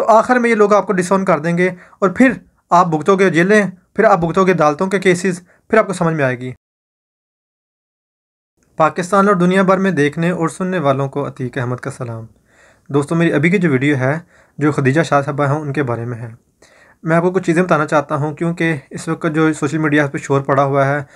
तो आखिर में ये लोग आपको डिसऑन कर देंगे और फिर आप भुगतोगे जेलें फिर आप भुगतोगे अदालतों के केसेस फिर आपको समझ में आएगी पाकिस्तान और दुनिया भर में देखने और सुनने वालों को अतीक अहमद का सलाम दोस्तों मेरी अभी की जो वीडियो है जो खदीजा शाह साहबा हैं उनके बारे में है मैं आपको कुछ चीज़ें बताना चाहता हूँ क्योंकि इस वक्त जो सोशल मीडिया पर शोर पड़ा हुआ है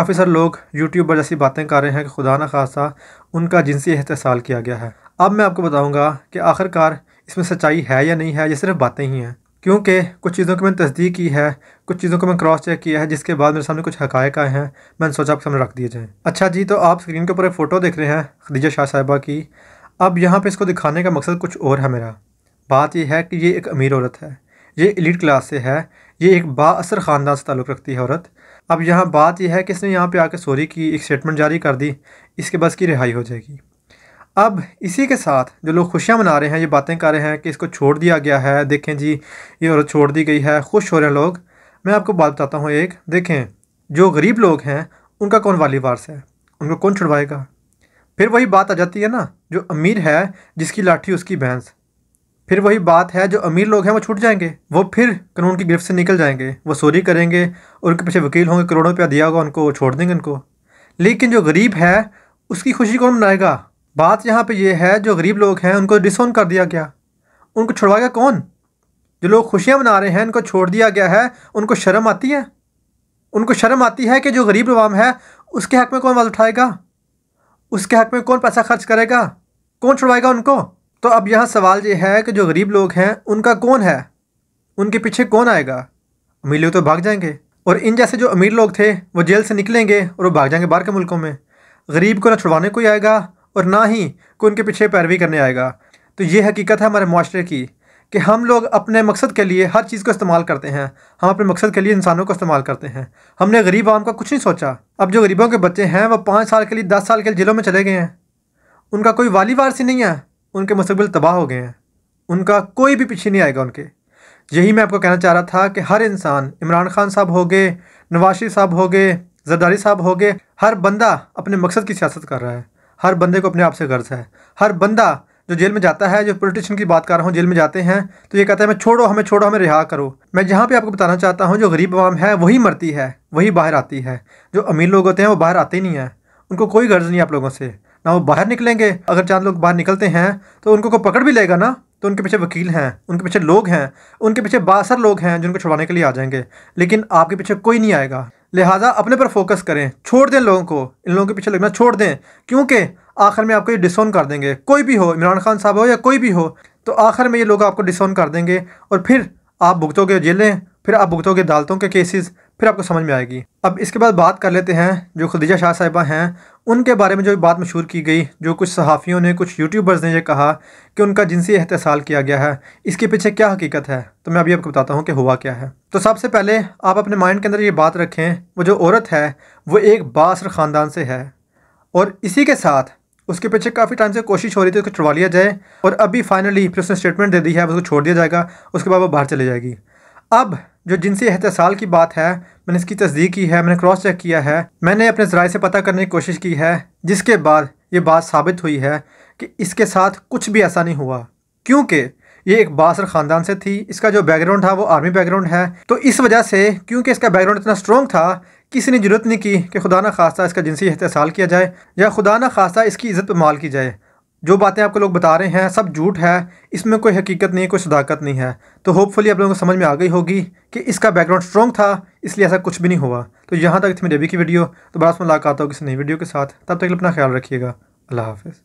काफ़ी सारे लोग यूट्यूब पर जैसी बातें कर रहे हैं कि खुदा न खासा उनका जिनसी एहतसाल किया गया है अब मैं आपको बताऊँगा कि आखिरकार इसमें सच्चाई है या नहीं है ये सिर्फ बातें ही हैं क्योंकि कुछ चीज़ों की मैंने तस्दीक की है कुछ चीज़ों को मैं क्रॉस चेक किया है जिसके बाद मेरे सामने कुछ हकायक आए हैं मैंने सोचा आपके सामने रख दिए जाएँ अच्छा जी तो आप स्क्रीन के ऊपर एक फ़ोटो देख रहे हैं खदीजा शाह साहिबा की अब यहाँ पर इसको दिखाने का मकसद कुछ और है मेरा बात यह है कि ये एक अमीर औरत है ये एलिट क्लास से है ये एक बासर ख़ानदान से ताल्लुक़ रखती है औरत अब यहाँ बात यह है कि इसने यहाँ पे आके सॉरी की एक स्टेटमेंट जारी कर दी इसके बस की रिहाई हो जाएगी अब इसी के साथ जो लोग खुशियाँ मना रहे हैं ये बातें कर रहे हैं कि इसको छोड़ दिया गया है देखें जी ये औरत छोड़ दी गई है खुश हो रहे हैं लोग मैं आपको बात बताता हूँ एक देखें जो गरीब लोग हैं उनका कौन वाली वारस है उनको कौन छुड़वाएगा फिर वही बात आ जाती है ना जो अमीर है जिसकी लाठी उसकी भैंस फिर वही बात है जो अमीर लोग हैं वो छूट जाएंगे वो फिर कानून की गिरफ्त से निकल जाएंगे वो सोरी करेंगे और उनके पीछे वकील होंगे करोड़ों रुपया दिया होगा उनको छोड़ देंगे उनको लेकिन जो गरीब है उसकी खुशी कौन मनाएगा बात यहाँ पे ये है जो गरीब लोग हैं उनको डिसोन कर दिया गया उनको छुड़वाएगा कौन जो लोग खुशियाँ मना रहे हैं उनको छोड़ दिया गया है उनको शर्म आती है उनको शर्म आती है कि जो गरीब अवाम है उसके हक़ में कौन वाल उठाएगा उसके हक़ में कौन पैसा खर्च करेगा कौन छुड़वाएगा उनको तो अब यहाँ सवाल ये है कि जो गरीब लोग हैं उनका कौन है उनके पीछे कौन आएगा अमीर लोग तो भाग जाएंगे और इन जैसे जो अमीर लोग थे वो जेल से निकलेंगे और वो भाग जाएंगे बाहर के मुल्कों में गरीब को ना छुड़वाने कोई आएगा और ना ही कोई उनके पीछे पैरवी करने आएगा तो ये हकीकत है हमारे माशरे की कि हम लोग अपने मकसद के लिए हर चीज़ को इस्तेमाल करते हैं हम अपने मकसद के लिए इंसानों को इस्तेमाल करते हैं हमने गरीब आम का कुछ नहीं सोचा अब जो गरीबों के बच्चे हैं वो पाँच साल के लिए दस साल के लिए जेलों में चले गए हैं उनका कोई वाली वारसी नहीं है उनके मुस्तबिल तबाह हो गए हैं उनका कोई भी पीछे नहीं आएगा उनके यही मैं आपको कहना चाह रहा था कि हर इंसान इमरान खान साहब हो गए नवाज शरीफ साहब हो गए जरदारी साहब हो गए हर बंदा अपने मकसद की सियासत कर रहा है हर बंदे को अपने आप से गर्ज है हर बंदा जो जेल में जाता है जो पोलिटिशियन की बात कर रहा हूँ जेल में जाते हैं तो ये कहता है मैं छोड़ो हमें छोड़ो हमें रिहा करो मैं जहाँ पे आपको बताना चाहता हूँ जो गरीब आवाम है वही मरती है वही बाहर आती है जो अमीर लोग होते हैं वो बाहर आते ही नहीं हैं उनको कोई गर्ज नहीं आप लोगों से ना वो बाहर निकलेंगे अगर चांद लोग बाहर निकलते हैं तो उनको कोई पकड़ भी लेगा ना तो उनके पीछे वकील हैं उनके पीछे लोग हैं उनके पीछे बासर लोग हैं जिनको छुड़ाने के लिए आ जाएंगे लेकिन आपके पीछे कोई नहीं आएगा लिहाजा अपने पर फोकस करें छोड़ दें लोगों को इन लोगों के पीछे लगना छोड़ दें क्योंकि आखिर में आपको ये डिसोन कर देंगे कोई भी हो इमरान खान साहब हो या कोई भी हो तो आखिर में ये लोग आपको डिसोन कर देंगे और फिर आप भुगतोगे जेलें फिर आप भुगतोगे अदालतों के केसेस फिर आपको समझ में आएगी अब इसके बाद बात कर लेते हैं जो खदीजा शाह साहिबा हैं उनके बारे में जो बात मशहूर की गई जो कुछ सहाफ़ियों ने कुछ यूट्यूबर्स ने यह कहा कि उनका जिनसी एहतसाल किया गया है इसके पीछे क्या हकीकत है तो मैं अभी आपको बताता हूँ कि हुआ क्या है तो सबसे पहले आप अपने माइंड के अंदर ये बात रखें वो जो औरत है वो एक बासर ख़ानदान से है और इसी के साथ उसके पीछे काफ़ी टाइम से कोशिश हो रही थी उसको छुड़वा लिया जाए और अभी फाइनली फिर उसने स्टेटमेंट दे दी है उसको छोड़ दिया जाएगा उसके बाद वो बाहर चली जाएगी अब जो जिनसी एहतसाल की बात है मैंने इसकी तस्दीक की है मैंने क्रॉस चेक किया है मैंने अपने जराये से पता करने की कोशिश की है जिसके बाद ये बात साबित हुई है कि इसके साथ कुछ भी ऐसा नहीं हुआ क्योंकि ये एक बासर ख़ानदान से थी इसका जो बैकग्राउंड था वो आर्मी बैकग्राउंड है तो इस वजह से क्योंकि इसका बैकग्राउंड इतना स्ट्रॉन्ग था किसी ने जरूरत नहीं की कि खुदा न खास्ता इसका जिनसी एहतसाल किया जाए या खुदा न खास्ता इसकी इज़्ज़त पर माल की जाए जो बातें आपको लोग बता रहे हैं सब झूठ है इसमें कोई हकीकत नहीं कोई सदाकत नहीं है तो होपफुली आप लोगों को समझ में आ गई होगी कि इसका बैकग्राउंड स्ट्रॉन्ग था इसलिए ऐसा कुछ भी नहीं हुआ तो यहाँ तक थी मेरी अभी की वीडियो तो बड़ा मुलाकात होगी किसी नई वीडियो के साथ तब तक अपना ख्याल रखिएगा अल्लाह हाफिज़